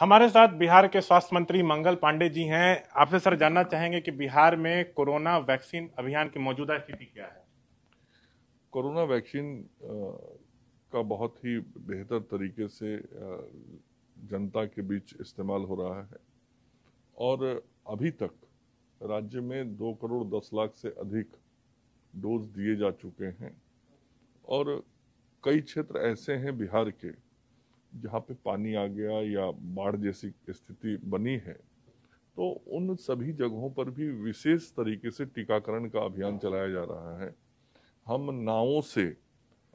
हमारे साथ बिहार के स्वास्थ्य मंत्री मंगल पांडे जी हैं आपसे सर जानना चाहेंगे कि बिहार में कोरोना वैक्सीन अभियान की मौजूदा स्थिति क्या है कोरोना वैक्सीन का बहुत ही बेहतर तरीके से जनता के बीच इस्तेमाल हो रहा है और अभी तक राज्य में दो करोड़ दस लाख से अधिक डोज दिए जा चुके हैं और कई क्षेत्र ऐसे हैं बिहार के जहाँ पे पानी आ गया या बाढ़ जैसी स्थिति बनी है तो उन सभी जगहों पर भी विशेष तरीके से टीकाकरण का अभियान चलाया जा रहा है हम नावों से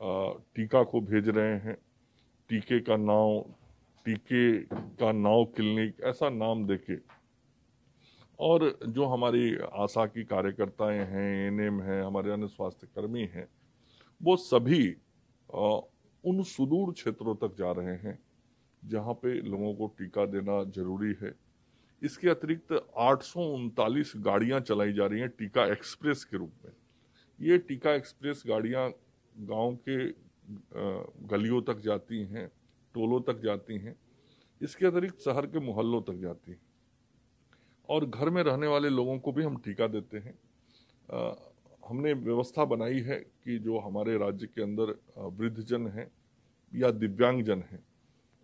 टीका को भेज रहे हैं टीके का नाव टीके का नाव क्लिनिक ऐसा नाम देके और जो हमारी आशा की कार्यकर्ताएं हैं एन एम हैं हमारे अन्य स्वास्थ्यकर्मी हैं वो सभी उन सुदूर क्षेत्रों तक जा रहे हैं जहां पे लोगों को टीका देना जरूरी है इसके अतिरिक्त आठ गाड़ियां चलाई जा रही हैं टीका एक्सप्रेस के रूप में ये टीका एक्सप्रेस गाड़ियां गांव के गलियों तक जाती हैं टोलों तक जाती हैं इसके अतिरिक्त शहर के मोहल्लों तक जाती हैं और घर में रहने वाले लोगों को भी हम टीका देते हैं हमने व्यवस्था बनाई है कि जो हमारे राज्य के अंदर वृद्धजन हैं या दिव्यांगजन हैं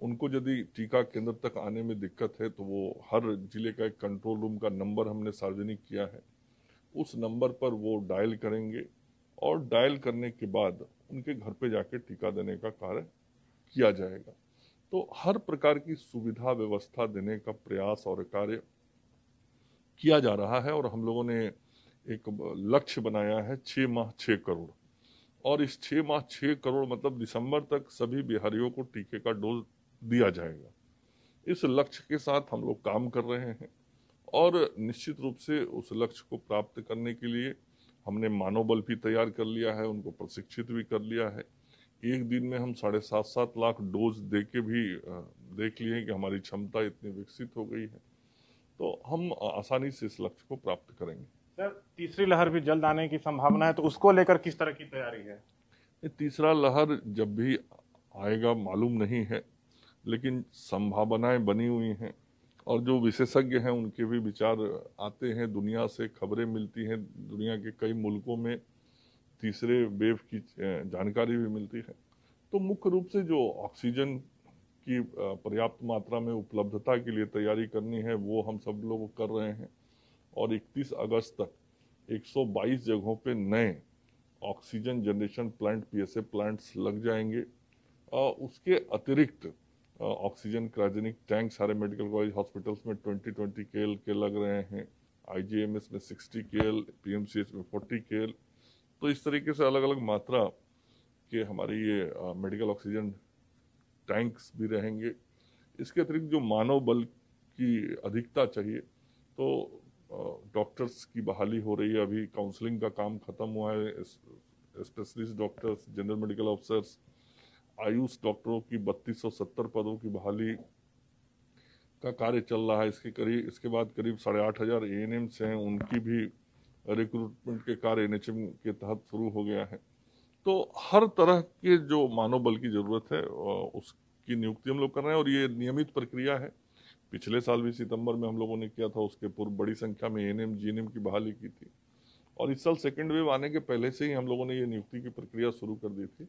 उनको यदि टीका केंद्र तक आने में दिक्कत है तो वो हर जिले का एक कंट्रोल रूम का नंबर हमने सार्वजनिक किया है उस नंबर पर वो डायल करेंगे और डायल करने के बाद उनके घर पे जाके टीका देने का कार्य किया जाएगा तो हर प्रकार की सुविधा व्यवस्था देने का प्रयास और कार्य किया जा रहा है और हम लोगों ने एक लक्ष्य बनाया है छः माह छः करोड़ और इस छः माह छः करोड़ मतलब दिसंबर तक सभी बिहारियों को टीके का डोज दिया जाएगा इस लक्ष्य के साथ हम लोग काम कर रहे हैं और निश्चित रूप से उस लक्ष्य को प्राप्त करने के लिए हमने मानव बल भी तैयार कर लिया है उनको प्रशिक्षित भी कर लिया है एक दिन में हम साढ़े सात सात लाख डोज दे के भी देख लिए कि हमारी क्षमता इतनी विकसित हो गई है तो हम आसानी से इस लक्ष्य को प्राप्त करेंगे सर तीसरी लहर भी जल्द आने की संभावना है तो उसको लेकर किस तरह की तैयारी है तीसरा लहर जब भी आएगा मालूम नहीं है लेकिन संभावनाएं बनी हुई हैं और जो विशेषज्ञ हैं उनके भी विचार आते हैं दुनिया से खबरें मिलती हैं दुनिया के कई मुल्कों में तीसरे वेव की जानकारी भी मिलती है तो मुख्य रूप से जो ऑक्सीजन की पर्याप्त मात्रा में उपलब्धता के लिए तैयारी करनी है वो हम सब लोग कर रहे हैं और 31 अगस्त तक 122 जगहों पे नए oxygen generation plant PSA plants लग जाएंगे आ, उसके अतिरिक्त ऑक्सीजन क्राइजेनिक टैंक सारे मेडिकल कॉलेज हॉस्पिटल्स में 20 20 के के लग रहे हैं आईजीएमएस में 60 के पीएमसीएच में 40 के तो इस तरीके से अलग अलग मात्रा के हमारे ये मेडिकल ऑक्सीजन टैंक्स भी रहेंगे इसके अतिरिक्त जो मानव बल की अधिकता चाहिए तो डॉक्टर्स की बहाली हो रही है अभी काउंसलिंग का काम खत्म हुआ है specialist doctors general medical officers AYUSH डॉक्टरों की 3270 पदों की बहाली का कार्य चल रहा है इसके करीब इसके बाद करीब साढ़े आठ हज़ार ए एन एम्स हैं उनकी भी रिक्रूटमेंट के कार्य एन के तहत शुरू हो गया है तो हर तरह के जो मानव बल की ज़रूरत है उसकी नियुक्ति हम लोग कर रहे हैं और ये नियमित प्रक्रिया है पिछले साल भी सितंबर में हम लोगों ने किया था उसके पूर्व बड़ी संख्या में N M G N M की बहाली की थी और इस साल सेकेंड वेव आने के पहले से ही हम लोगों ने ये नियुक्ति की प्रक्रिया शुरू कर दी थी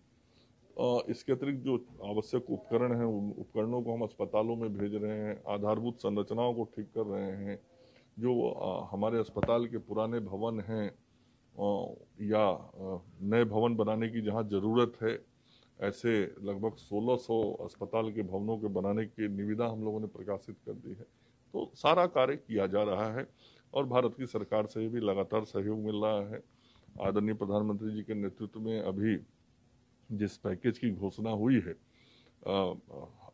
इसके अतिरिक्त जो आवश्यक उपकरण हैं उन उपकरणों को हम अस्पतालों में भेज रहे हैं आधारभूत संरचनाओं को ठीक कर रहे हैं जो हमारे अस्पताल के पुराने भवन हैं या नए भवन बनाने की जहाँ ज़रूरत है ऐसे लगभग 1600 अस्पताल के भवनों के बनाने की निविदा हम लोगों ने प्रकाशित कर दी है तो सारा कार्य किया जा रहा है और भारत की सरकार से भी लगातार सहयोग मिल रहा है आदरणीय प्रधानमंत्री जी के नेतृत्व में अभी जिस पैकेज की घोषणा हुई है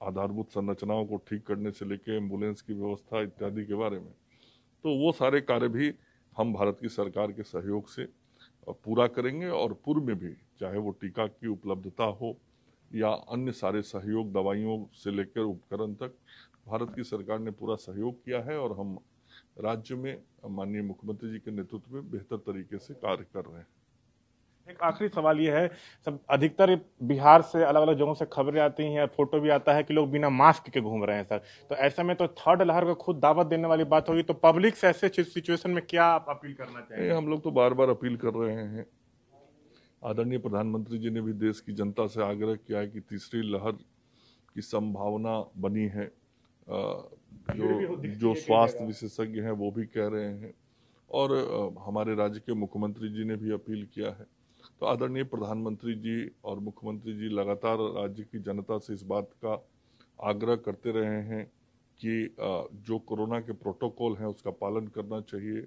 आधारभूत संरचनाओं को ठीक करने से लेकर एम्बुलेंस की व्यवस्था इत्यादि के बारे में तो वो सारे कार्य भी हम भारत की सरकार के सहयोग से पूरा करेंगे और पूर्व में भी चाहे वो टीका की उपलब्धता हो या अन्य सारे सहयोग दवाइयों से लेकर उपकरण तक भारत की सरकार ने पूरा सहयोग किया है और हम राज्य में माननीय मुख्यमंत्री जी के नेतृत्व में बेहतर तरीके से कार्य कर रहे हैं एक आखिरी सवाल ये है सब अधिकतर बिहार से अलग अलग जगहों से खबरें आती हैं फोटो भी आता है कि लोग बिना मास्क के घूम रहे हैं सर तो ऐसे में तो थर्ड लहर को खुद दावत देने वाली बात होगी तो पब्लिक से ऐसे सिचुएशन में क्या आप अपील करना चाहिए हम लोग तो बार बार अपील कर रहे हैं आदरणीय प्रधानमंत्री जी ने भी देश की जनता से आग्रह किया है कि तीसरी लहर की संभावना बनी है जो जो स्वास्थ्य विशेषज्ञ हैं वो भी कह रहे हैं और हमारे राज्य के मुख्यमंत्री जी ने भी अपील किया है तो आदरणीय प्रधानमंत्री जी और मुख्यमंत्री जी लगातार राज्य की जनता से इस बात का आग्रह करते रहे हैं कि जो कोरोना के प्रोटोकॉल हैं उसका पालन करना चाहिए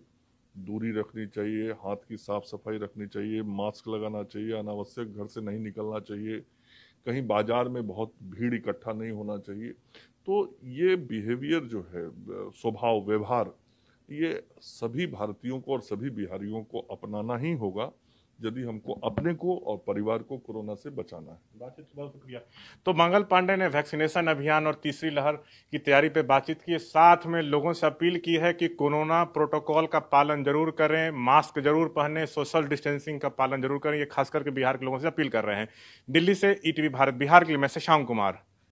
दूरी रखनी चाहिए हाथ की साफ सफाई रखनी चाहिए मास्क लगाना चाहिए अनावश्यक घर से नहीं निकलना चाहिए कहीं बाजार में बहुत भीड़ इकट्ठा नहीं होना चाहिए तो ये बिहेवियर जो है स्वभाव व्यवहार ये सभी भारतीयों को और सभी बिहारियों को अपनाना ही होगा यदि हमको अपने को और परिवार को कोरोना से बचाना है बातचीत बहुत शुक्रिया तो मंगल पांडे ने वैक्सीनेशन अभियान और तीसरी लहर की तैयारी पे बातचीत की साथ में लोगों से अपील की है कि कोरोना प्रोटोकॉल का पालन जरूर करें मास्क जरूर पहने सोशल डिस्टेंसिंग का पालन जरूर करें ये खास करके बिहार के लोगों से अपील कर रहे हैं दिल्ली से ई भारत बिहार के लिए मैं शशांक कुमार